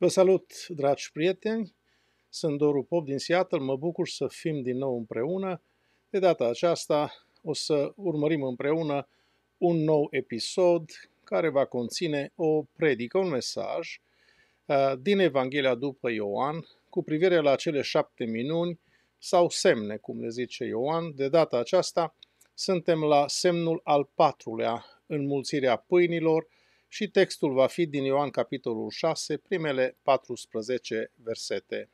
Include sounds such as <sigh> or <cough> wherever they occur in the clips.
Vă salut, dragi prieteni! Sunt Doru Pop din Seattle, mă bucur să fim din nou împreună. De data aceasta o să urmărim împreună un nou episod care va conține o predică, un mesaj uh, din Evanghelia după Ioan cu privire la cele șapte minuni sau semne, cum le zice Ioan. De data aceasta suntem la semnul al patrulea, înmulțirea pâinilor, și textul va fi din Ioan capitolul 6, primele 14 versete.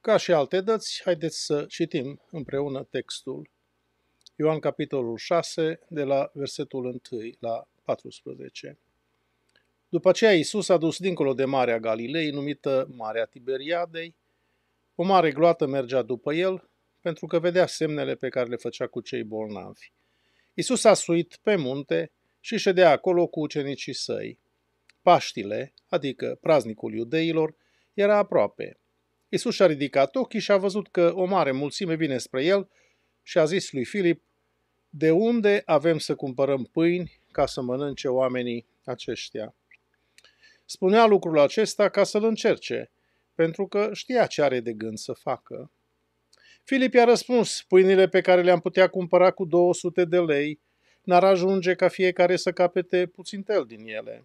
Ca și alte dăți, haideți să citim împreună textul. Ioan capitolul 6, de la versetul 1 la 14. După aceea Isus a dus dincolo de Marea Galilei, numită Marea Tiberiadei. O mare gloată mergea după el, pentru că vedea semnele pe care le făcea cu cei bolnavi. Isus a suit pe munte și ședea acolo cu ucenicii săi. Paștile, adică praznicul iudeilor, era aproape. Isus și-a ridicat ochii și a văzut că o mare mulțime vine spre el și a zis lui Filip, de unde avem să cumpărăm pâini ca să mănânce oamenii aceștia? Spunea lucrul acesta ca să-l încerce, pentru că știa ce are de gând să facă. Filip i-a răspuns, pâinile pe care le-am putea cumpăra cu 200 de lei n-ar ajunge ca fiecare să capete puțin tel din ele.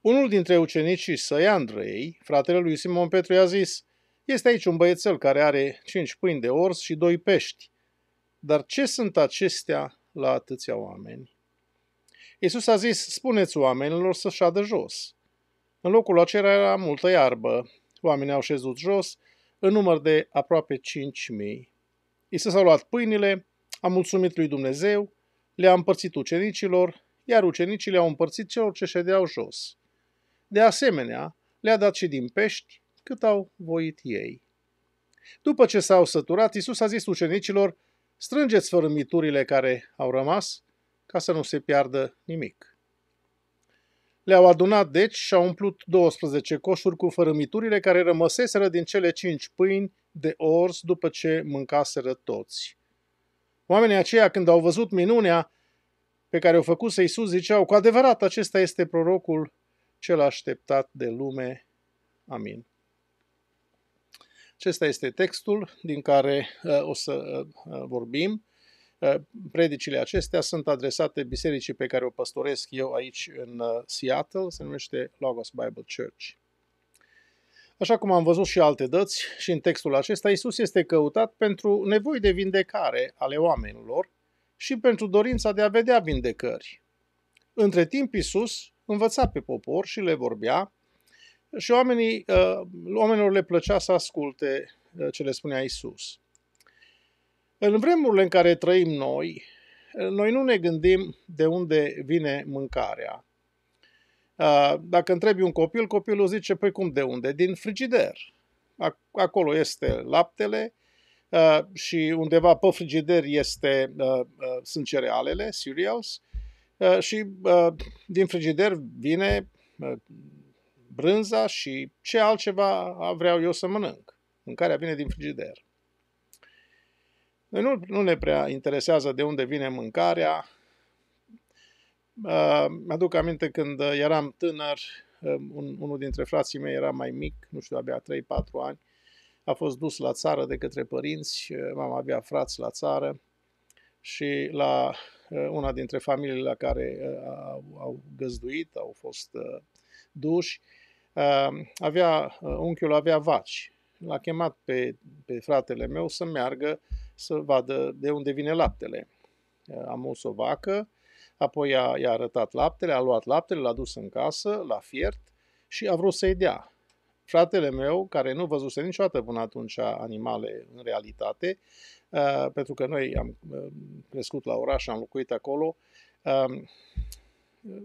Unul dintre ucenicii săi, Andrei, fratele lui Simon Petru, i-a zis, este aici un băiețel care are cinci pâini de ors și doi pești. Dar ce sunt acestea la atâția oameni? Iisus a zis, spuneți oamenilor să șadă jos. În locul acela era multă iarbă. Oamenii au șezut jos, în număr de aproape 5.000. Iisus a luat pâinile, a mulțumit lui Dumnezeu, le-a împărțit ucenicilor, iar ucenicii le-au împărțit celor ce ședeau jos. De asemenea, le-a dat și din pești cât au voit ei. După ce s-au săturat, Iisus a zis ucenicilor, strângeți fărâmiturile care au rămas ca să nu se piardă nimic. Le-au adunat, deci, și au umplut 12 coșuri cu fărâmiturile care rămăseseră din cele cinci pâini de ors după ce mâncaseră toți. Oamenii aceia, când au văzut minunea pe care o făcuse Iisus, ziceau, cu adevărat, acesta este prorocul cel așteptat de lume. Amin. Acesta este textul din care uh, o să uh, uh vorbim. Ă, predicile acestea sunt adresate bisericii pe care o păstoresc eu aici în ă, Seattle, se numește Logos Bible Church. Așa cum am văzut și alte dăți și în textul acesta, Isus este căutat pentru nevoi de vindecare ale oamenilor și pentru dorința de a vedea vindecări. Între timp, Isus învăța pe popor și le vorbea și oamenii, ă, oamenilor le plăcea să asculte ce le spunea Isus. În vremurile în care trăim noi, noi nu ne gândim de unde vine mâncarea. Dacă întrebi un copil, copilul zice, păi cum de unde? Din frigider. Acolo este laptele și undeva pe frigider este, sunt cerealele, cereals, și din frigider vine brânza și ce altceva vreau eu să mănânc. Mâncarea vine din frigider. Noi nu, nu ne prea interesează de unde vine mâncarea. Uh, mi-aduc aminte când eram tânăr, um, un, unul dintre frații mei era mai mic, nu știu, abia 3-4 ani, a fost dus la țară de către părinți, uh, mama avea frați la țară și la uh, una dintre familiile la care au, au găzduit, au fost duși, avea, unchiul avea vaci. L-a chemat pe, pe fratele meu să meargă uh, să vadă de unde vine laptele. Am mus o vacă, apoi i-a, i-a arătat laptele, a luat laptele, l-a dus în casă, l-a fiert și a vrut să-i dea. Fratele meu, care nu văzuse niciodată până atunci animale în realitate, pentru că noi am crescut la oraș, am locuit acolo,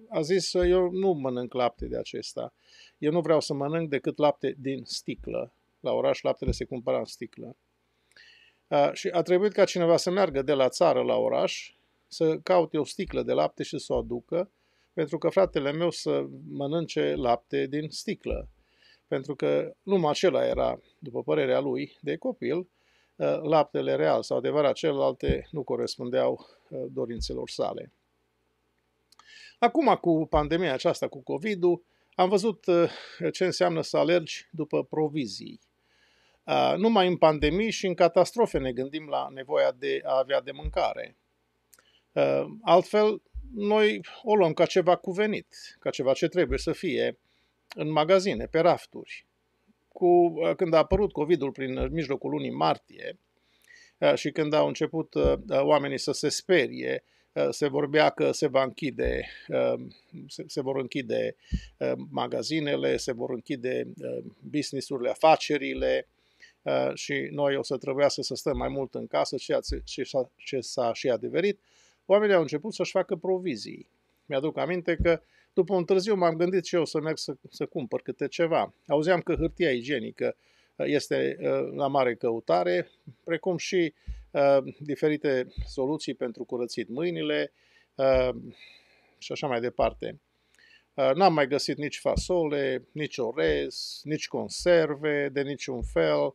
a zis, eu nu mănânc lapte de acesta. Eu nu vreau să mănânc decât lapte din sticlă. La oraș laptele se cumpăra în sticlă și a trebuit ca cineva să meargă de la țară la oraș, să caute o sticlă de lapte și să o aducă, pentru că fratele meu să mănânce lapte din sticlă. Pentru că numai acela era, după părerea lui, de copil, laptele real sau adevărat, celelalte nu corespundeau dorințelor sale. Acum, cu pandemia aceasta, cu COVID-ul, am văzut ce înseamnă să alergi după provizii. Numai în pandemii și în catastrofe ne gândim la nevoia de a avea de mâncare. Altfel, noi o luăm ca ceva cuvenit, ca ceva ce trebuie să fie în magazine, pe rafturi. Cu, când a apărut COVID-ul prin mijlocul lunii martie și când au început oamenii să se sperie, se vorbea că se va închide, se, se vor închide magazinele, se vor închide businessurile, afacerile, Eh, și noi o să trebuiască să stăm mai mult în casă, ceea ce s-a și adeverit, oamenii au început să-și facă provizii. Mi-aduc aminte că după un târziu m-am gândit și eu să merg să, să cumpăr câte ceva. Auzeam că hârtia igienică eh, este eh, la mare căutare, precum și uh, diferite soluții pentru curățit mâinile uh, și așa mai departe. Uh, n-am mai găsit nici fasole, nici orez, nici conserve de niciun fel,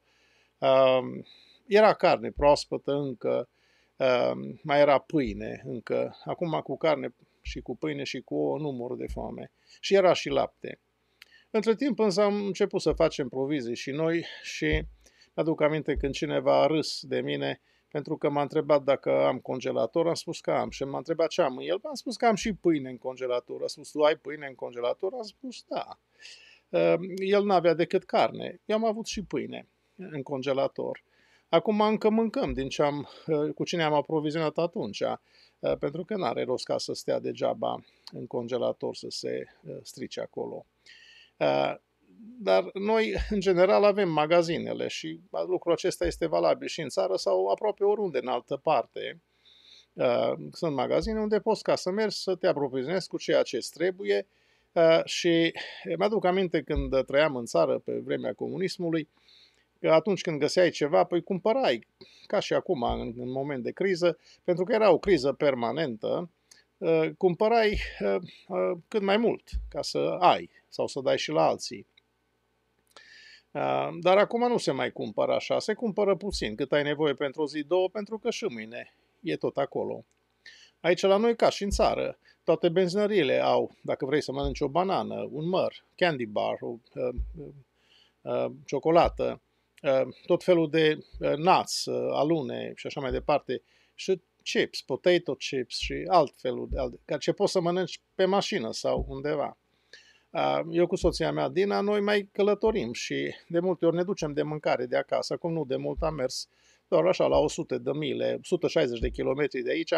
era carne proaspătă încă, mai era pâine încă. Acum cu carne și cu pâine și cu ouă nu mor de foame. Și era și lapte. Între timp însă am început să facem provizii și noi și mi-aduc aminte când cineva a râs de mine pentru că m-a întrebat dacă am congelator, am spus că am și m-a întrebat ce am în el, am spus că am și pâine în congelator, a spus, tu ai pâine în congelator? Am spus, da. El n-avea decât carne, eu am avut și pâine în congelator. Acum încă mâncăm din ce am, uh, cu cine am aprovizionat atunci, uh, pentru că n-are rost ca să stea degeaba în congelator să se uh, strice acolo. Dar noi, în general, avem magazinele și lucrul acesta este valabil și în țară sau aproape oriunde în altă parte. Sunt magazine unde poți ca să mergi să te aprovizionezi cu ceea ce îți trebuie și eh, mi-aduc aminte când trăiam în țară pe vremea comunismului, că atunci când găseai ceva, păi cumpărai, ca și acum în, în moment de criză, pentru că era o criză permanentă, uh, cumpărai uh, uh, cât mai mult ca să ai sau să dai și la alții. Dar acum nu se mai cumpără așa, se cumpără puțin, cât ai nevoie pentru o zi, două, pentru că și mâine e tot acolo. Aici la noi, ca și în țară, toate benzinăriile au, dacă vrei să mănânci o banană, un măr, candy bar, o, o, o, o ciocolată, Ehm, tot felul de eh, nuts, eh, alune și așa mai departe, și chips, potato chips și alt felul de alte, ca ce poți să mănânci pe mașină sau undeva. Ehm, eu cu soția mea, Dina, noi mai călătorim și de multe ori ne ducem de mâncare de acasă, cum nu de mult am mers doar așa la 100 de mile, 160 de kilometri de aici,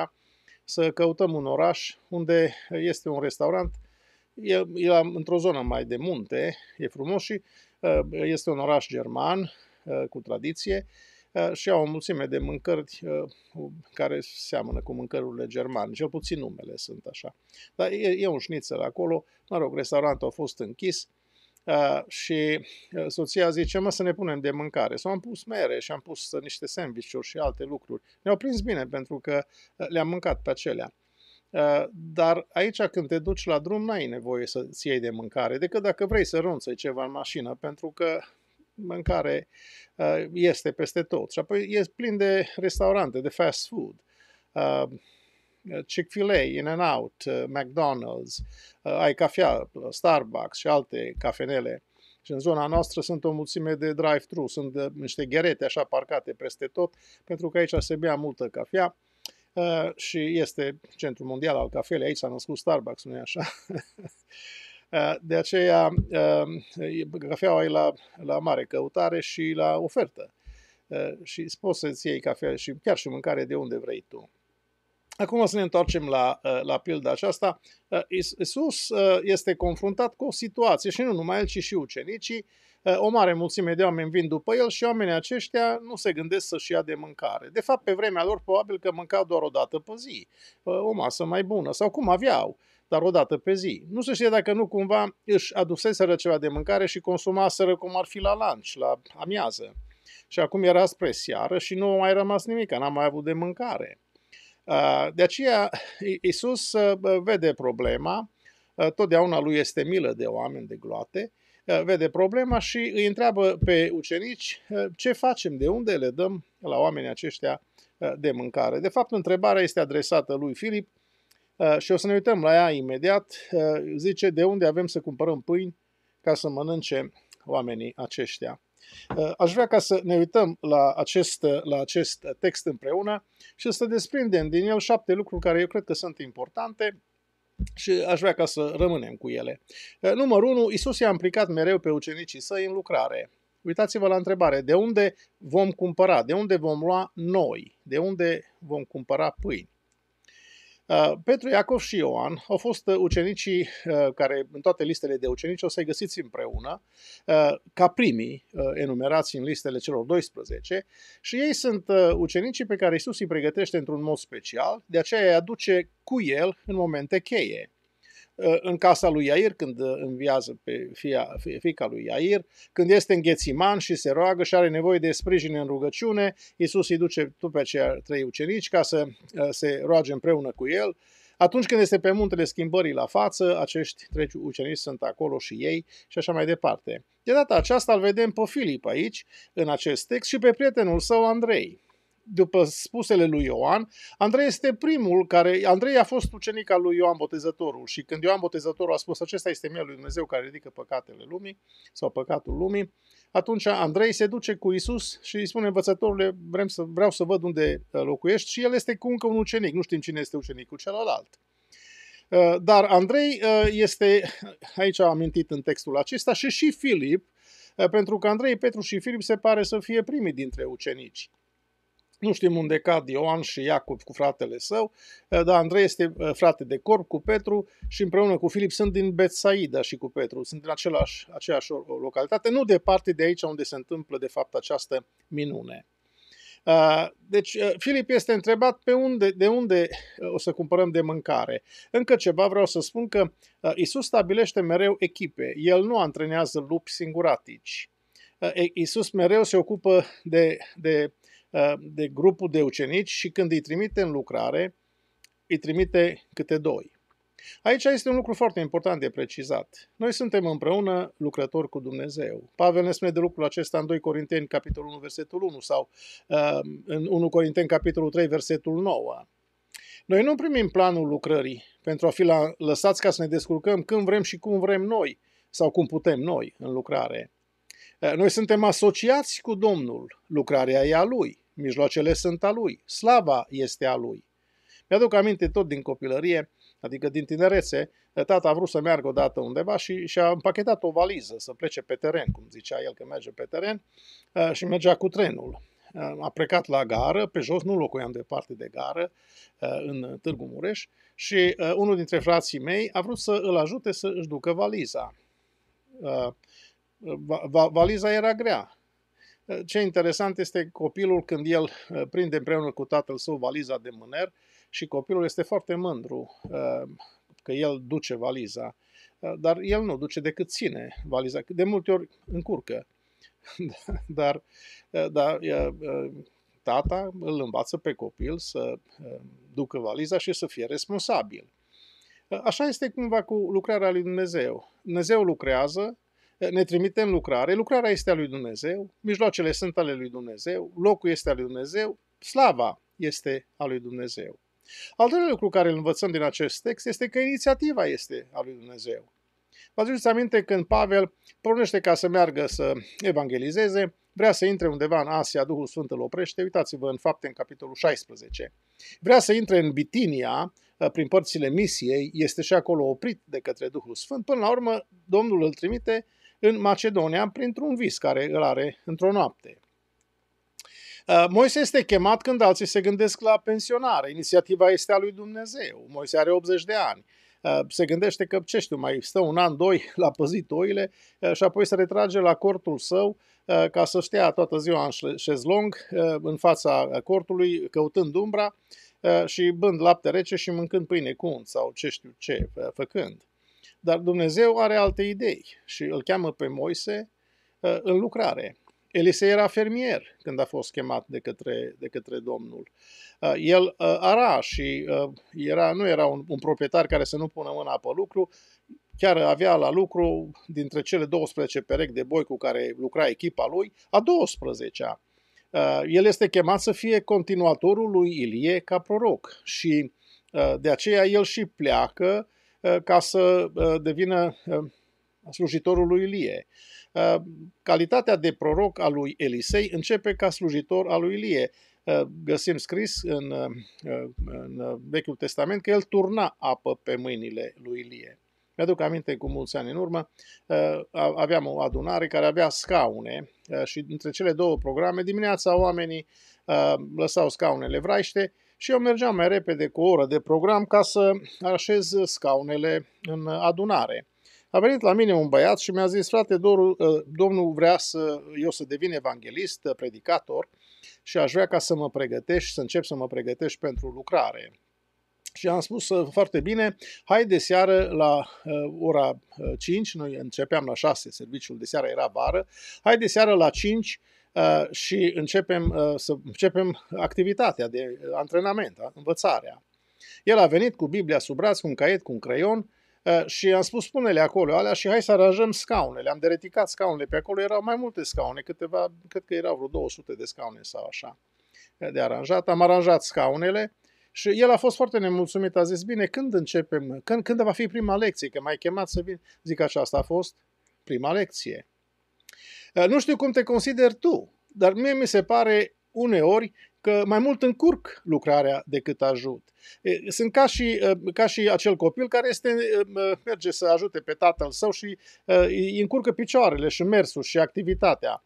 să căutăm un oraș unde este un restaurant, e, e într-o zonă mai de munte, e frumos și ehm, este un oraș german Uh, cu tradiție uh, și au o mulțime de mâncări uh, care seamănă cu mâncărurile germane, cel puțin numele sunt așa. Dar e, e un șnițel acolo, mă rog, restaurantul a fost închis, și soția zice, mă, să ne punem de mâncare. s am pus mere și am pus niște sandvișuri și alte lucruri. Ne-au prins bine pentru că le-am mâncat pe acelea. dar aici când te duci la drum, n-ai nevoie să-ți iei de mâncare, decât dacă vrei să ronțăi ceva în mașină, pentru că mâncare uh, este peste tot. Și apoi e plin de restaurante, de fast food. Uh, Chick-fil-A, In-N-Out, uh, McDonald's, ai cafea, Starbucks și alte cafenele. Și în zona noastră sunt o mulțime de drive-thru, sunt niște gherete așa parcate peste tot, pentru că aici se bea multă cafea și este centrul mondial al cafelei, aici s-a născut Starbucks, nu e așa? <laughs> Eh, de aceea, cafeaua eh, e la, la mare căutare și la ofertă. Eh, și poți să-ți iei cafea și chiar și mâncare de unde vrei tu. Acum să ne întoarcem la, la pilda aceasta. Isus este confruntat cu o situație și nu numai el, ci și ucenicii. O mare mulțime de oameni vin după el și oamenii aceștia nu se gândesc să-și ia de mâncare. De fapt, pe vremea lor, probabil că mâncau doar o dată pe zi, o masă mai bună sau cum aveau dar o dată pe zi. Nu se știe dacă nu cumva își aduseseră ceva de mâncare și consumaseră cum ar fi la lunch, la amiază. Și acum era spre seară și nu a mai rămas nimic, n-a mai avut de mâncare. De aceea, Isus vede problema, totdeauna lui este milă de oameni de gloate, vede problema și îi întreabă pe ucenici ce facem, de unde le dăm la oamenii aceștia de mâncare. De fapt, întrebarea este adresată lui Filip, Uh, și o să ne uităm la ea imediat. Uh, zice de unde avem să cumpărăm pâini ca să mănânce oamenii aceștia. Uh, aș vrea ca să ne uităm la acest, la acest text împreună și să desprindem din el șapte lucruri care eu cred că sunt importante și aș vrea ca să rămânem cu ele. Numărul 1. Isus i-a implicat mereu pe ucenicii săi în lucrare. Uitați-vă la întrebare, de unde vom cumpăra, de unde vom lua noi, de unde vom cumpăra pâini? Uh, Petru Iacov și Ioan au fost uh, ucenicii uh, care în toate listele de ucenici o să-i găsiți împreună ca primii enumerați în listele celor 12 și ei sunt ucenicii pe care Isus îi pregătește într-un mod special, de aceea îi aduce cu el în momente cheie. Uh, în casa lui Iair, când uh, înviază pe fia, fica lui Iair, când este în Ghețiman și se roagă și are nevoie de sprijin în rugăciune, Iisus îi duce tu pe aceia trei ucenici ca să uh, se roage împreună cu el. Atunci când este pe muntele schimbării la față, acești trei ucenici sunt acolo și ei și așa mai departe. De data aceasta îl vedem pe Filip aici, în acest text, și pe prietenul său Andrei după spusele lui Ioan, Andrei este primul care, Andrei a fost ucenic al lui Ioan Botezătorul și când Ioan Botezătorul a spus acesta este mielul lui Dumnezeu care ridică păcatele lumii sau păcatul lumii, atunci Andrei se duce cu Isus și îi spune învățătorule, vrem să, vreau să văd unde uh, locuiești și el este cu încă un ucenic, nu știm cine este ucenicul celălalt. Uh, dar Andrei uh, este, <laughs> aici am amintit în textul acesta, și și Filip, pentru că Andrei, Petru și Filip se pare să fie primii dintre ucenici nu știm unde cad Ioan și Iacob cu fratele său, eh, dar Andrei este eh, frate de corp cu Petru și împreună cu Filip sunt din Betsaida și cu Petru, sunt din același, aceeași localitate, nu departe de aici unde se întâmplă de fapt această minune. Eh, deci Filip este întrebat pe unde, de unde o să cumpărăm de mâncare. Încă ceva vreau să spun că Isus stabilește mereu echipe. El nu antrenează lupi singuratici. Isus mereu se ocupă de, de Ă, de grupul de ucenici și când îi trimite în lucrare, îi trimite câte doi. Aici este un lucru foarte important de precizat. Noi suntem împreună lucrători cu Dumnezeu. Pavel ne spune de lucrul acesta în 2 Corinteni, capitolul 1, versetul 1 sau uh, în 1 Corinteni, capitolul 3, versetul 9. Noi nu primim planul lucrării pentru a fi la, lăsați ca să ne descurcăm când vrem și cum vrem noi sau cum putem noi în lucrare. Ă, noi suntem asociați cu Domnul, lucrarea e a Lui mijloacele sunt a lui, slava este a lui. Mi-aduc aminte tot din copilărie, adică din tinerețe, tata a vrut să meargă odată undeva și și-a împachetat o valiză să plece pe teren, cum zicea el că merge pe teren, uh, și mergea cu trenul. Uh, a plecat la gară, pe jos nu locuiam departe de gară, uh, în Târgu Mureș, și unul dintre frații mei a vrut să îl ajute să își ducă valiza. Valiza era grea ce interesant este copilul când el uh, prinde împreună cu tatăl său valiza de mâner și copilul este foarte mândru uh, că el duce valiza, uh, dar el nu duce decât ține valiza. De multe ori încurcă, <laughs> da, dar, dar tata îl învață pe copil să ducă valiza și să fie responsabil. Așa este cumva cu lucrarea lui Dumnezeu. Dumnezeu lucrează, ne trimitem lucrare, lucrarea este a lui Dumnezeu, mijloacele sunt ale lui Dumnezeu, locul este al lui Dumnezeu, slava este a lui Dumnezeu. Al doilea lucru care îl învățăm din acest text este că inițiativa este a lui Dumnezeu. Vă aduceți aminte când Pavel pornește ca să meargă să evangelizeze, vrea să intre undeva în Asia, Duhul Sfânt îl oprește, uitați-vă în fapte în capitolul 16. Vrea să intre în Bitinia, ă, prin părțile misiei, este și acolo oprit de către Duhul Sfânt, până la urmă Domnul îl trimite în Macedonia printr-un vis care îl are într-o noapte. Uh, Moise este chemat când alții se gândesc la pensionare. Inițiativa este a lui Dumnezeu. Moise are 80 de ani. Uh, se gândește că, ce știu, mai stă un an, doi <laughs> la păzit oile uh, și apoi se retrage la cortul său ca să stea toată ziua în șezlong, în fața cortului, căutând umbra și bând lapte rece și mâncând pâine cu unt sau ce știu ce, făcând. Dar Dumnezeu are alte idei și îl cheamă pe Moise uh, în lucrare. Elisei era fermier când a fost chemat de către, de către Domnul. Uh, el ara uh, și era, nu era un, un proprietar care să nu pună mâna pe lucru, chiar avea la lucru dintre cele 12 perechi de boi cu care lucra echipa lui, a 12-a. El este chemat să fie continuatorul lui Ilie ca proroc și de aceea el și pleacă Eh, ca să eh, devină eh, slujitorul lui Ilie. Calitatea de proroc a lui Elisei începe ca slujitor al lui Ilie. Găsim scris în, în Vechiul Testament că el turna apă pe mâinile lui Ilie. Mi-aduc aminte cu mulți ani în urmă, aveam o adunare care avea scaune și între cele două programe, dimineața oamenii lăsau scaunele vraiște și eu mergeam mai repede cu o oră de program ca să așez scaunele în adunare. A venit la mine un băiat și mi-a zis, frate, Doru, ă, domnul vrea să, eu să devin evanghelist, predicator și aș vrea ca să mă pregătești, să încep să mă pregătești pentru lucrare. Și am spus foarte bine, hai de seară la uh, ora 5, ă, noi începeam la 6, serviciul de seară era vară, hai de seară la 5 Uh, și începem uh, să începem activitatea de uh, antrenament, da? învățarea. El a venit cu Biblia sub braț, cu un caiet, cu un creion și am spus, pune-le acolo alea și hai să aranjăm scaunele. Am dereticat scaunele pe acolo, erau mai multe scaune, câteva, cred că erau vreo 200 de scaune sau așa de aranjat. Am aranjat scaunele și el a fost foarte nemulțumit, a zis, bine, când începem, când, când va fi prima lecție, că mai chemat să vin, zic, aceasta a fost prima lecție. Eh, nu știu cum te consideri tu, dar mie mi se pare uneori că mai mult încurc lucrarea decât ajut. Eh, sunt ca și, eh, ca și acel copil care este, merge să ajute pe tatăl său și îi încurcă picioarele și mersul și activitatea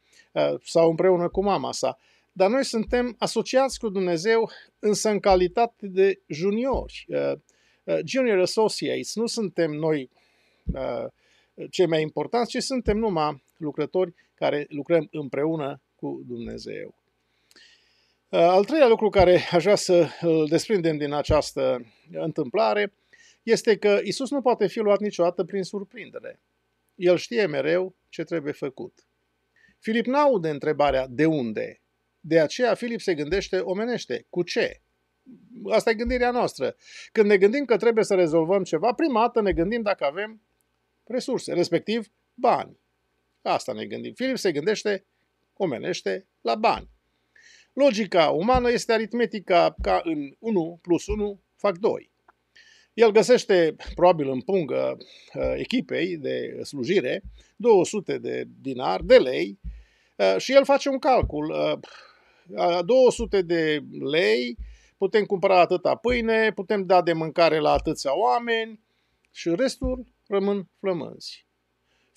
sau împreună cu mama sa. Dar noi suntem asociați cu Dumnezeu însă în calitate de juniori. Junior associates, nu suntem noi cei mai importanți, ci suntem numai lucrători care lucrăm împreună cu Dumnezeu. Uh, al treilea lucru care aș vrea să îl desprindem din această întâmplare este că Isus nu poate fi luat niciodată prin surprindere. El știe mereu ce trebuie făcut. Filip n de întrebarea de unde. De aceea Filip se gândește omenește, cu ce? Asta e gândirea noastră. Când ne gândim că trebuie să rezolvăm ceva, prima dată ne gândim dacă avem resurse, respectiv bani. Asta ne gândim. Filip se gândește omenește la bani. Logica umană este aritmetica ca în 1 plus 1 fac 2. El găsește, probabil în pungă, ă, echipei de slujire 200 de dinar, de lei, ă, și el face un calcul. 200 ă, de lei, putem cumpăra atâta pâine, putem da de mâncare la atâția oameni și restul rămân flămânzi.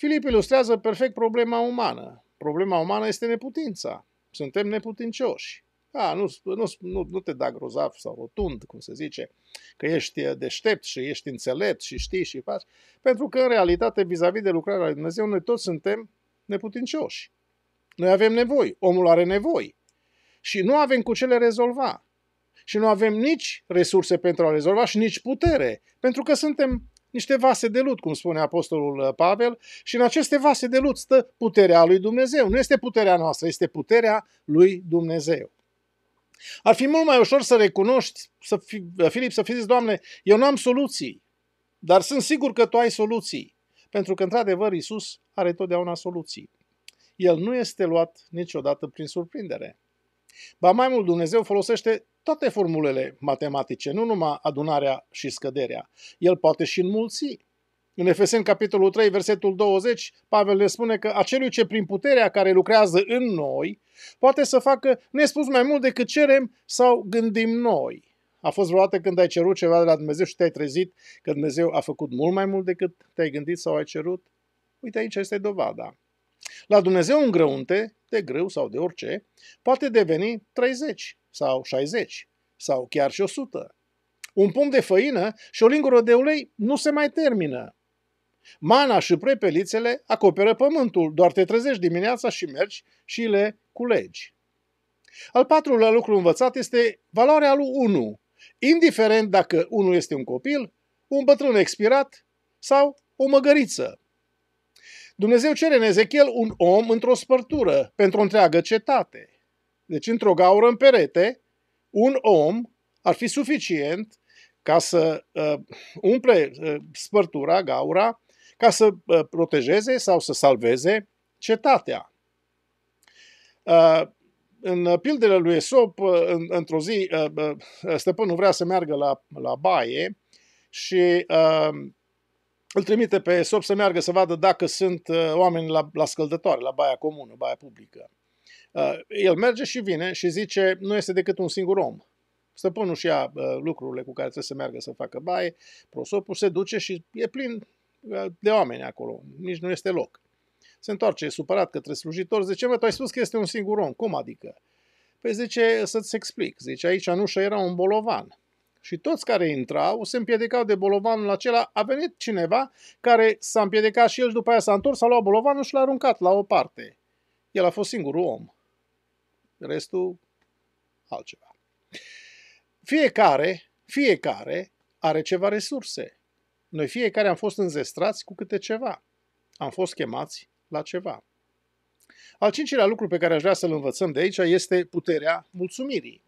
Filip ilustrează perfect problema umană. Problema umană este neputința. Suntem neputincioși. A, da, nu, nu, nu, nu te da grozav sau rotund, cum se zice, că ești deștept și ești înțelept și știi și faci, pentru că, în realitate, vis-a-vis de lucrarea lui Dumnezeu, noi toți suntem neputincioși. Noi avem nevoi, omul are nevoi și nu avem cu ce le rezolva. Și nu avem nici resurse pentru a rezolva și nici putere, pentru că suntem niște vase de lut, cum spune Apostolul uh, Pavel, și în aceste vase de lut stă puterea lui Dumnezeu. Nu este puterea noastră, este puterea lui Dumnezeu. Ar fi mult mai ușor să recunoști, să fi, uh, Filip, să fi zis, Doamne, eu nu am soluții, dar sunt sigur că Tu ai soluții. Pentru că, într-adevăr, Isus are totdeauna soluții. El nu este luat niciodată prin surprindere. Ba mai mult, Dumnezeu folosește toate formulele matematice, nu numai adunarea și scăderea. El poate și înmulți. În Efeseni, capitolul 3, versetul 20, Pavel le spune că acelui ce prin puterea care lucrează în noi poate să facă nespus mai mult decât cerem sau gândim noi. A fost vreodată când ai cerut ceva de la Dumnezeu și te-ai trezit că Dumnezeu a făcut mult mai mult decât te-ai gândit sau ai cerut? Uite aici este dovada. La Dumnezeu un grăunte, de greu sau de orice, poate deveni 30, sau 60 sau chiar și 100. Un pumn de făină și o lingură de ulei nu se mai termină. Mana și prepelițele acoperă pământul, doar te trezești dimineața și mergi și le culegi. Al patrulea lucru învățat este valoarea lui 1, indiferent dacă unul este un copil, un bătrân expirat sau o măgăriță. Dumnezeu cere în Ezechiel un om într-o spărtură pentru o întreagă cetate. Deci, într-o gaură în perete, un om ar fi suficient ca să uh, umple uh, spărtura, gaura, ca să uh, protejeze sau să salveze cetatea. Uh, în pildele lui Esop, uh, în, într-o zi, uh, uh, stăpânul vrea să meargă la, la baie și uh, îl trimite pe Esop să meargă să vadă dacă sunt uh, oameni la, la scăldătoare, la baia comună, baia publică. Uh, el merge și vine și zice, nu este decât un singur om. Stăpânul și ia uh, lucrurile cu care trebuie să meargă să facă baie, prosopul se duce și e plin uh, de oameni acolo, nici nu este loc. Se întoarce supărat către slujitor, zice, mă, tu ai spus că este un singur om, cum adică? Păi zice, să-ți explic, zice, aici anușa era un bolovan. Și toți care intrau se împiedicau de bolovanul acela. A venit cineva care s-a împiedicat și el după aia s-a întors, a luat bolovanul și l-a aruncat la o parte. El a fost singurul om restul altceva. Fiecare, fiecare are ceva resurse. Noi fiecare am fost înzestrați cu câte ceva. Am fost chemați la ceva. Al cincilea lucru pe care aș vrea să-l învățăm de aici este puterea mulțumirii.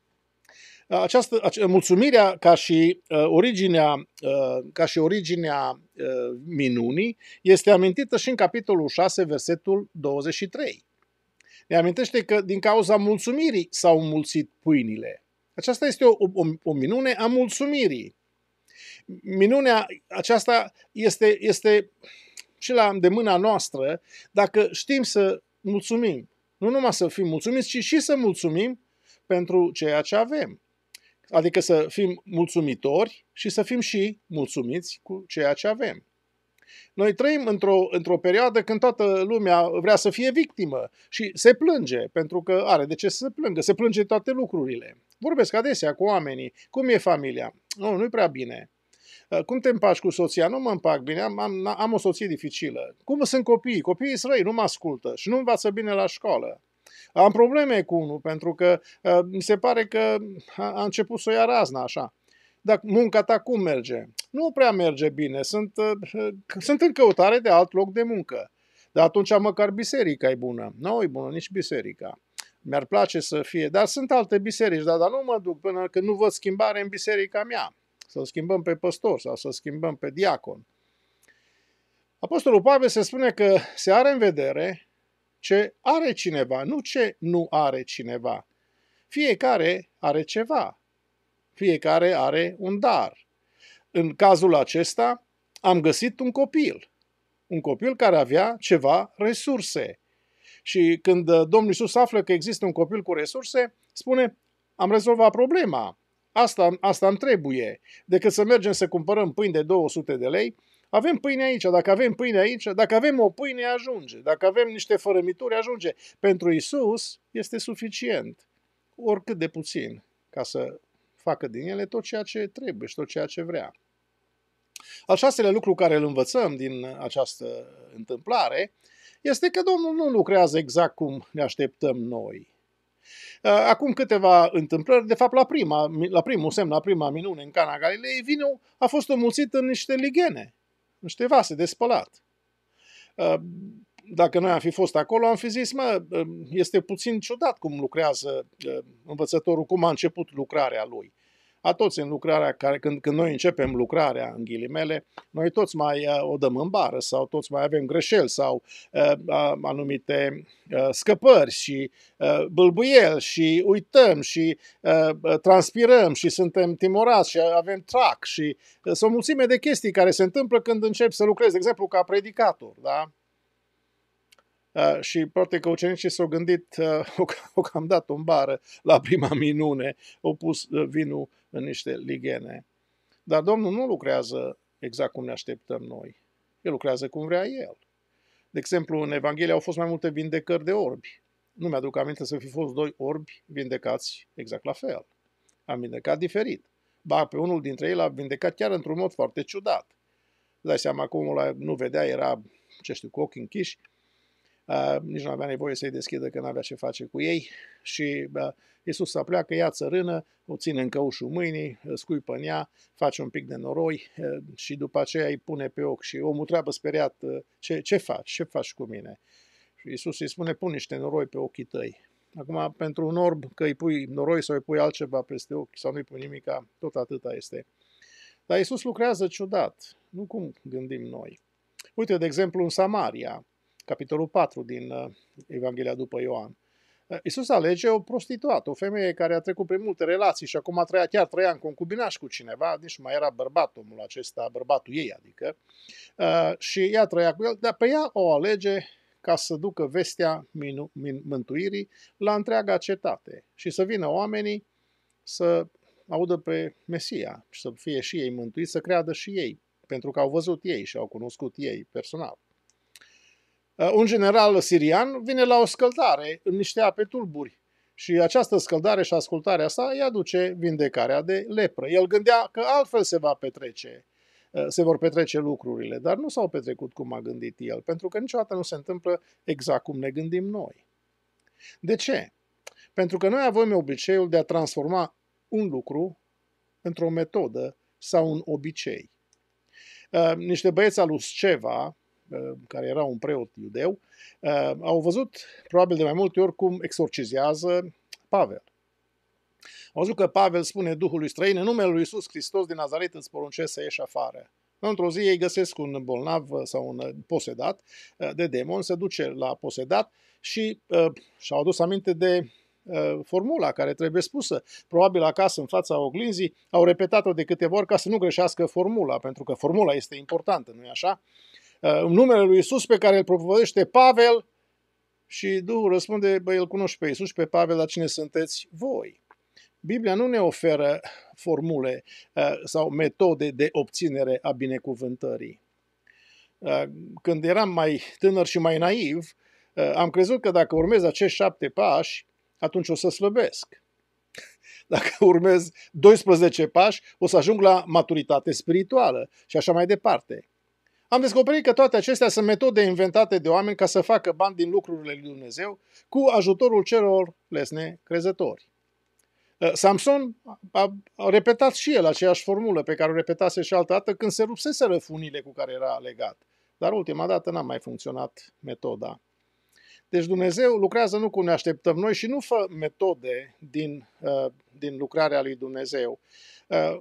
Această, ace, mulțumirea ca și uh, originea, uh, ca și originea uh, minunii este amintită și în capitolul 6, versetul 23 ne amintește că din cauza mulțumirii s-au mulțit pâinile. Aceasta este o, o, o minune a mulțumirii. Minunea aceasta este, este și la îndemâna noastră dacă știm să mulțumim. Nu numai să fim mulțumiți, ci și să mulțumim pentru ceea ce avem. Adică să fim mulțumitori și să fim și mulțumiți cu ceea ce avem. Noi trăim într-o, într-o perioadă când toată lumea vrea să fie victimă și se plânge, pentru că are de ce să se plângă, se plânge toate lucrurile. Vorbesc adesea cu oamenii, cum e familia? Nu, nu-i prea bine. Uh, cum te împaci cu soția? Nu mă împac bine, am, am, am o soție dificilă. Cum sunt copiii? Copiii sunt răi, nu mă ascultă și nu învață bine la școală. Am probleme cu unul, pentru că uh, mi se pare că a, a început să o ia razna, așa. Dar munca ta cum merge? Nu prea merge bine, sunt, uh, sunt în căutare de alt loc de muncă. Dar atunci măcar biserica e bună. Nu e bună nici biserica. Mi-ar place să fie, dar sunt alte biserici, dar, dar nu mă duc până când nu văd schimbare în biserica mea. Să schimbăm pe păstor sau să schimbăm pe diacon. Apostolul Pavel se spune că se are în vedere ce are cineva, nu ce nu are cineva. Fiecare are ceva. Fiecare are un dar. În cazul acesta am găsit un copil, un copil care avea ceva resurse. Și când uh, Domnul Iisus află că există un copil cu resurse, spune, am rezolvat problema, asta, asta îmi trebuie. Decât să mergem să cumpărăm pâine de 200 de lei, avem pâine aici, dacă avem pâine aici, dacă avem o pâine, ajunge. Dacă avem niște fărămituri, ajunge. Pentru Isus este suficient, oricât de puțin, ca să facă din ele tot ceea ce trebuie și tot ceea ce vrea. Al șaselea lucru care îl învățăm din această întâmplare este că Domnul nu lucrează exact cum ne așteptăm noi. Acum câteva întâmplări, de fapt la, prima, la primul semn, la prima minune în Cana Galilei, vinul a fost omulțit în niște ligene, niște vase de spălat dacă noi am fi fost acolo, am fi zis, mă, um, este puțin ciudat cum lucrează um, învățătorul, cum a început lucrarea lui. A toți în lucrarea care, când, când noi începem lucrarea, în ghilimele, noi toți mai uh, o dăm în bară sau toți mai avem greșeli sau uh, anumite uh, scăpări și uh, bâlbâieli și uităm și uh, uh, transpirăm și suntem timorați și avem trac și uh, sunt o mulțime de chestii care se întâmplă când încep să lucrezi, de exemplu, ca predicator, da? Uh, și poate că ucenicii s-au gândit, uh, o, <laughs> o cam dat un bară la prima minune, au pus uh, vinul în niște ligene. Dar Domnul nu lucrează exact cum ne așteptăm noi. El lucrează cum vrea El. De exemplu, în Evanghelie au fost mai multe vindecări de orbi. Nu mi-aduc aminte să fi fost doi orbi vindecați exact la fel. Am vindecat diferit. Ba, pe unul dintre ei l-a vindecat chiar într-un mod foarte ciudat. Îți dai seama acum nu vedea, era, ce știu, cu ochii închiși, nici nu avea nevoie să-i deschidă că nu avea ce face cu ei și uh, Iisus să pleacă, ia țărână, o ține în căușul mâinii, scuipă pe ea, face un pic de noroi uh, și după aceea îi pune pe ochi și omul treabă speriat, ce, ce faci, ce faci cu mine? Și Iisus îi spune, pun niște noroi pe ochii tăi. Acum, pentru un orb, că îi pui noroi sau îi pui altceva peste ochi sau nu-i pui nimica, tot atâta este. Dar Iisus lucrează ciudat, nu cum gândim noi. Uite, de exemplu, în Samaria, capitolul 4 din uh, Evanghelia după Ioan. Uh, Isus alege o prostituată, o femeie care a trecut prin multe relații și acum a trăia, chiar trăia în concubinaș cu cineva, nici mai era bărbat omul acesta, bărbatul ei adică, uh, și ea trăia cu el, dar pe ea o alege ca să ducă vestea minu- mântuirii la întreaga cetate și să vină oamenii să audă pe Mesia și să fie și ei mântuiți, să creadă și ei, pentru că au văzut ei și au cunoscut ei personal. Uh, un general sirian vine la o scăldare în niște ape tulburi. Și această scăldare și ascultarea sa îi aduce vindecarea de lepră. El gândea că altfel se va petrece, uh, se vor petrece lucrurile, dar nu s-au petrecut cum a gândit el, pentru că niciodată nu se întâmplă exact cum ne gândim noi. De ce? Pentru că noi avem obiceiul de a transforma un lucru într-o metodă sau un obicei. Uh, niște băieți al Usceva, Uh, care era un preot iudeu, uh, au văzut probabil de mai multe ori cum exorcizează Pavel. Au văzut că Pavel spune Duhului străin, în numele lui Iisus Hristos din Nazaret îți poruncesc să ieși afară. Într-o zi ei găsesc un bolnav sau un posedat uh, de demon, se duce la posedat și uh, și-au adus aminte de uh, formula care trebuie spusă. Probabil acasă, în fața oglinzii, au repetat-o de câteva ori ca să nu greșească formula, pentru că formula este importantă, nu-i așa? Uh, Uh, numele lui Isus pe care îl propovădește Pavel și Duhul răspunde, băi, îl cunoști pe Isus și pe Pavel, dar cine sunteți voi? Biblia nu ne oferă formule uh, sau metode de obținere a binecuvântării. Uh, când eram mai tânăr și mai naiv, am crezut că dacă urmez acești șapte pași, atunci o să slăbesc. <laughs> Dacă urmez 12 pași, o să ajung la maturitate spirituală și așa mai departe. Am descoperit că toate acestea sunt metode inventate de oameni ca să facă bani din lucrurile lui Dumnezeu cu ajutorul celor lesne crezători. Uh, Samson a repetat și el aceeași formulă pe care o repetase și altă dată când se rupseseră funile cu care era legat. Dar ultima dată n-a mai funcționat metoda. Deci Dumnezeu lucrează nu cum ne așteptăm noi și nu fă metode din, uh, din lucrarea lui Dumnezeu. Uh,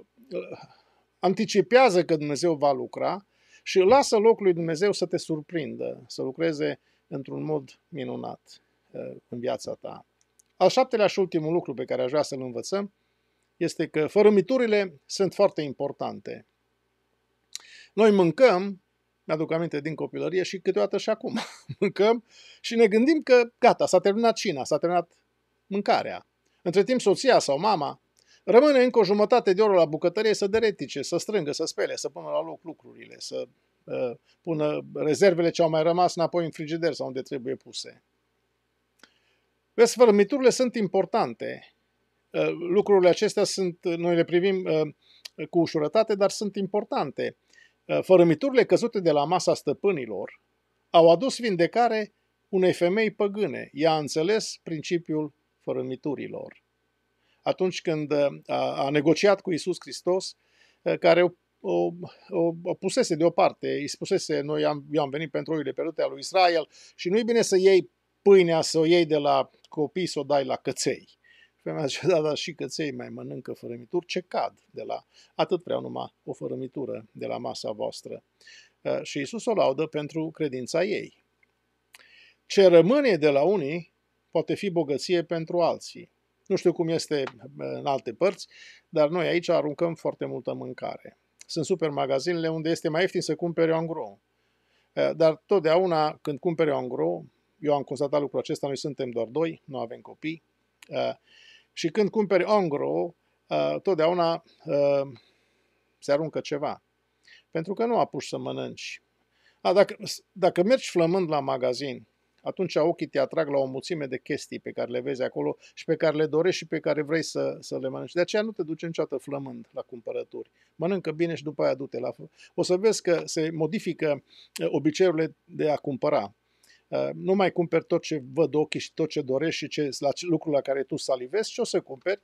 anticipează că Dumnezeu va lucra, și lasă locul lui Dumnezeu să te surprindă, să lucreze într-un mod minunat uh, în viața ta. Al șaptelea și ultimul lucru pe care aș vrea să-l învățăm este că fărâmiturile sunt foarte importante. Noi mâncăm, mi-aduc aminte din copilărie și câteodată și acum, <laughs> mâncăm și ne gândim că gata, s-a terminat cina, s-a terminat mâncarea. Între timp soția sau mama Rămâne încă o jumătate de oră la bucătărie să deretice, să strângă, să spele, să pună la loc lucrurile, să uh, pună rezervele ce au mai rămas înapoi în frigider sau unde trebuie puse. Vezi, fărămiturile sunt importante. Uh, lucrurile acestea sunt, noi le privim uh, cu ușurătate, dar sunt importante. Uh, fărămiturile căzute de la masa stăpânilor au adus vindecare unei femei păgâne. Ea a înțeles principiul fărămiturilor atunci când uh, a, a negociat cu Isus Hristos, uh, care o, o, o, o pusese deoparte, îi spusese, noi am, eu am venit pentru oile pierdute a lui Israel și nu-i bine să iei pâinea, să o iei de la copii, să o dai la căței. Femeia zice, da, dar și căței mai mănâncă fărămituri, ce cad de la atât prea numai o fărămitură de la masa voastră. Uh, și Isus o laudă pentru credința ei. Ce rămâne de la unii poate fi bogăție pentru alții. Nu știu cum este uh, în alte părți, dar noi aici aruncăm foarte multă mâncare. Sunt supermagazinele unde este mai ieftin să cumperi o angro. Uh, dar totdeauna când cumperi o angro, eu am constatat lucrul acesta, noi suntem doar doi, nu avem copii, uh, și când cumperi angro, totdeauna se aruncă ceva. Pentru că nu apuci să mănânci. A, dacă, dacă mergi flămând la magazin atunci ochii te atrag la o mulțime de chestii pe care le vezi acolo și pe care le dorești și pe care vrei să, să le mănânci. De aceea nu te duce niciodată flămând la cumpărături. Mănâncă bine și după aia du-te la... O să vezi că se modifică uh, obiceiurile de a cumpăra. Uh, nu mai cumperi tot ce văd ochii și tot ce dorești și ce, la lucrurile la care tu salivezi, și o să cumperi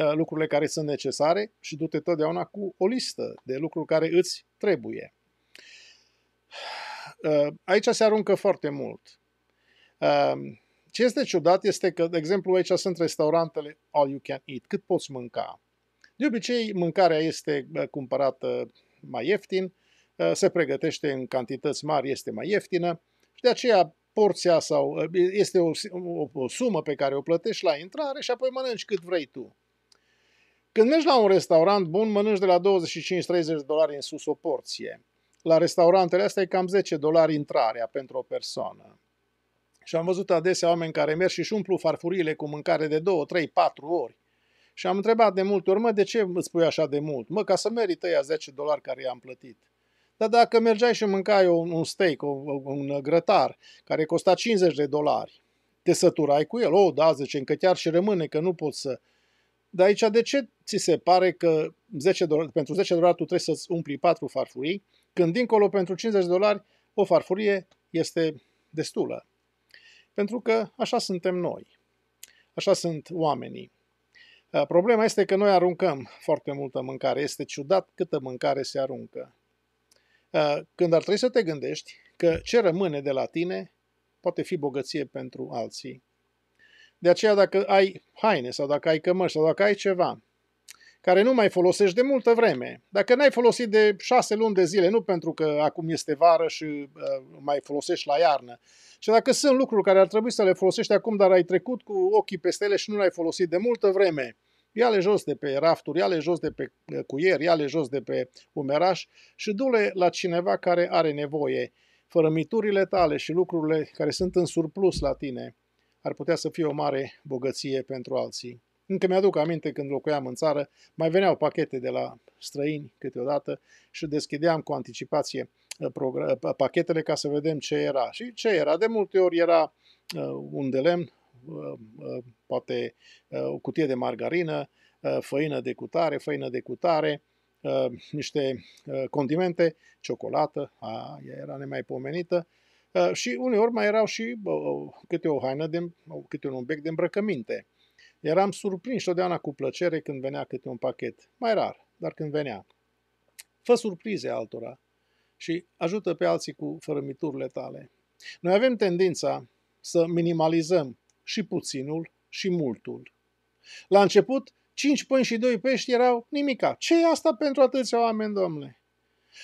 uh, lucrurile care sunt necesare și du-te totdeauna cu o listă de lucruri care îți trebuie. Aici se aruncă foarte mult Ehm, ce este ciudat este că, de exemplu, aici sunt restaurantele all you can eat, cât poți mânca. De obicei, mâncarea este cumpărată mai ieftin, ă, se pregătește în cantități mari, este mai ieftină și de aceea porția sau ă, este o, o, o sumă pe care o plătești la intrare și apoi mănânci cât vrei tu. Când mergi la un restaurant bun, mănânci de la 25-30 de dolari în sus o porție. La restaurantele astea e cam 10 dolari intrarea pentru o persoană. Și am văzut adesea oameni care merg și își umplu farfurile cu mâncare de 2, 3, 4 ori. Și am întrebat de multe ori, mă, de ce îți spui așa de mult? Mă, ca să merită ea 10 dolari care i-am plătit. Dar dacă mergeai și mâncai un, steak, un, un grătar, care costa 50 de dolari, te săturai cu el, o, oh, da, zice, încă chiar și rămâne, că nu poți să... Dar aici de ce ți se pare că 10 dolari, pentru 10 dolari tu trebuie să-ți umpli 4 farfurii, când dincolo pentru 50 de dolari o farfurie este destulă? Pentru că așa suntem noi. Așa sunt oamenii. Uh, problema este că noi aruncăm foarte multă mâncare. Este ciudat câtă mâncare se aruncă. Uh, când ar trebui să te gândești că ce rămâne de la tine poate fi bogăție pentru alții. De aceea, dacă ai haine sau dacă ai cămăși sau dacă ai ceva care nu mai folosești de multă vreme. Dacă n-ai folosit de șase luni de zile, nu pentru că acum este vară și uh, mai folosești la iarnă, și dacă sunt lucruri care ar trebui să le folosești acum, dar ai trecut cu ochii peste ele și nu le-ai folosit de multă vreme, ia-le jos de pe rafturi, ia-le jos de pe uh, cuier, ia-le jos de pe umeraș și du-le la cineva care are nevoie. Fărămiturile tale și lucrurile care sunt în surplus la tine ar putea să fie o mare bogăție pentru alții. Încă mi-aduc aminte când locuiam în țară, mai veneau pachete de la străini câteodată și deschideam cu anticipație uh, uh, pachetele ca să vedem ce era. Și ce era? De multe ori era uh, un de lemn, poate o cutie de margarină, făină de cutare, făină de cutare, niște condimente, ciocolată, a, ea era nemaipomenită, și uneori mai erau și câte o haină, de, câte un obiect de îmbrăcăminte. Eram surprins totdeauna cu plăcere când venea câte un pachet, mai rar, dar când venea. Fă surprize altora și ajută pe alții cu fărămiturile tale. Noi avem tendința să minimalizăm și puținul și multul. La început, cinci pâini și doi pești erau nimica. ce e asta pentru atâția oameni, domnule?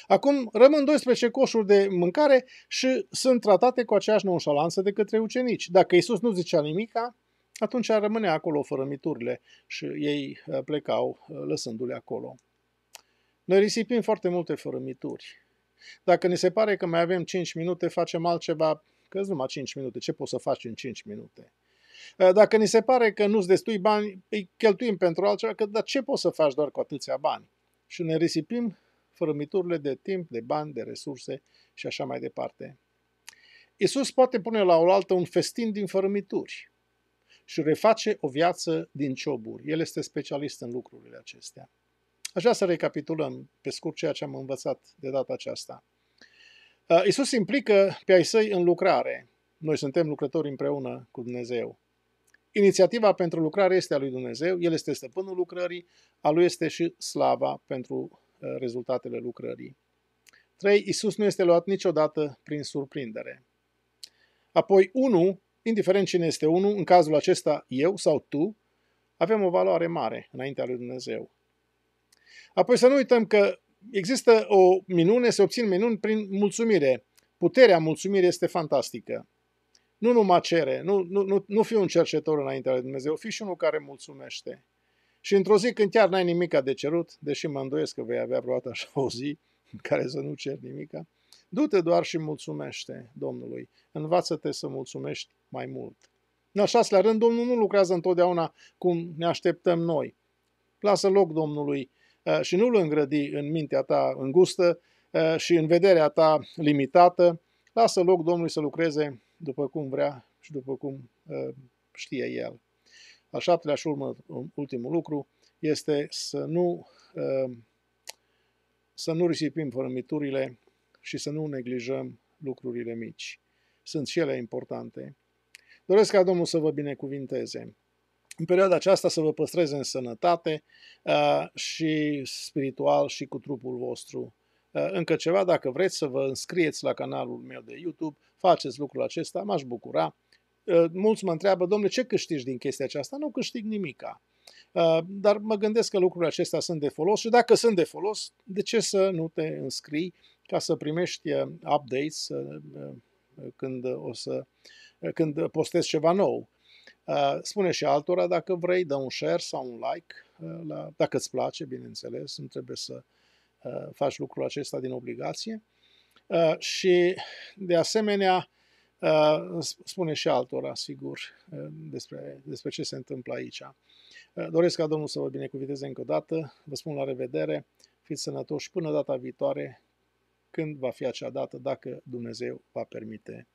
Acum rămân 12 coșuri de mâncare și sunt tratate cu aceeași nonșalanță de către ucenici. Dacă Isus nu zicea nimica, atunci rămânea acolo fărămiturile și ei uh, plecau uh, lăsându-le acolo. Noi risipim foarte multe fărămituri. Dacă ne se pare că mai avem 5 minute, facem altceva, că numai 5 minute, ce poți să faci în 5 minute? Uh, dacă ni se pare că nu-ți destui bani, îi cheltuim pentru altceva, că dar ce poți să faci doar cu atâția bani? Și ne risipim fărămiturile de timp, de bani, de resurse și așa mai departe. Isus poate pune la oaltă un festin din fărămituri și reface o viață din cioburi. El este specialist în lucrurile acestea. Așa să recapitulăm pe scurt ceea ce am învățat de data aceasta. Uh, Isus implică pe ai săi în lucrare. Noi suntem lucrători împreună cu Dumnezeu. Inițiativa pentru lucrare este a lui Dumnezeu, El este stăpânul lucrării, a lui este și slava pentru uh, rezultatele lucrării. 3. Isus nu este luat niciodată prin surprindere. Apoi, 1 indiferent cine este unul, în cazul acesta eu sau tu, avem o valoare mare înaintea lui Dumnezeu. Apoi să nu uităm că există o minune, se obțin minuni prin mulțumire. Puterea mulțumirii este fantastică. Nu numai cere, nu, nu, nu, nu fi un cercetor înaintea lui Dumnezeu, fi și unul care mulțumește. Și într-o zi când chiar n-ai nimica de cerut, deși mă îndoiesc că vei avea vreodată așa o zi în care să nu cer nimica, Du-te doar și mulțumește Domnului. Învață-te să mulțumești mai mult. În al șaselea rând, Domnul nu lucrează întotdeauna cum ne așteptăm noi. Lasă loc Domnului și nu-l îngrădi în mintea ta îngustă și în vederea ta limitată. Lasă loc Domnului să lucreze după cum vrea și după cum știe El. Al șaptelea și urmă, ultimul lucru este să nu, să nu risipim fărămiturile și să nu neglijăm lucrurile mici. Sunt și ele importante. Doresc ca Domnul să vă binecuvinteze. În perioada aceasta să vă păstreze în sănătate uh, și spiritual și cu trupul vostru. Uh, încă ceva, dacă vreți să vă înscrieți la canalul meu de YouTube, faceți lucrul acesta, m-aș bucura. Uh, mulți mă întreabă, domnule, ce câștigi din chestia aceasta? Nu câștig nimica. Uh, dar mă gândesc că lucrurile acestea sunt de folos și dacă sunt de folos, de ce să nu te înscrii ca să primești uh, updates uh, când, o să, uh, când postezi ceva nou. Spune și altora dacă vrei, dă un share sau un like, la, dacă îți place, bineînțeles, nu trebuie să faci lucrul acesta din obligație. Și, de asemenea, spune și altora, sigur, despre, despre ce se întâmplă aici. Doresc ca Domnul să vă binecuvinteze încă o dată, vă spun la revedere, fiți sănătoși până data viitoare, când va fi acea dată, dacă Dumnezeu va permite